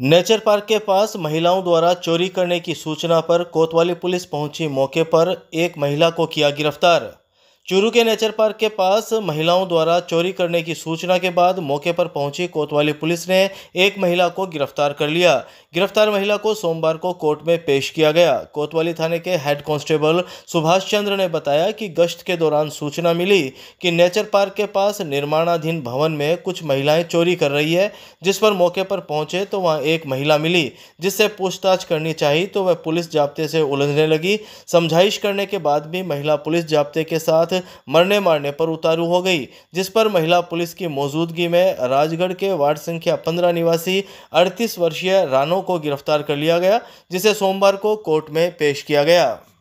nature park के पास महिलाओं द्वारा चोरी करने की सूचना पर कोतवाली पुलिस पहुंची मौके पर एक महिला को किया गिरफ्तार चूरू के नेचर पार्क के पास महिलाओं द्वारा चोरी करने की सूचना के बाद मौके पर पहुंची कोतवाली पुलिस ने एक महिला को गिरफ्तार कर लिया गिरफ्तार महिला को सोमवार को कोर्ट में पेश किया गया कोतवाली थाने के हेड कांस्टेबल सुभाष चंद्र ने बताया कि गश्त के दौरान सूचना मिली कि नेचर पार्क के पास निर्माणाधीन भवन में कुछ महिलाएं चोरी कर रही है जिस पर मौके पर पहुंचे तो वहाँ एक महिला मिली जिससे पूछताछ करनी चाहिए तो वह पुलिस जाब्ते से उलझने लगी समझाइश करने के बाद भी महिला पुलिस जाब्ते के साथ मरने मारने पर उतारू हो गई जिस पर महिला पुलिस की मौजूदगी में राजगढ़ के वार्ड संख्या पंद्रह निवासी अड़तीस वर्षीय रानो को गिरफ्तार कर लिया गया जिसे सोमवार को कोर्ट में पेश किया गया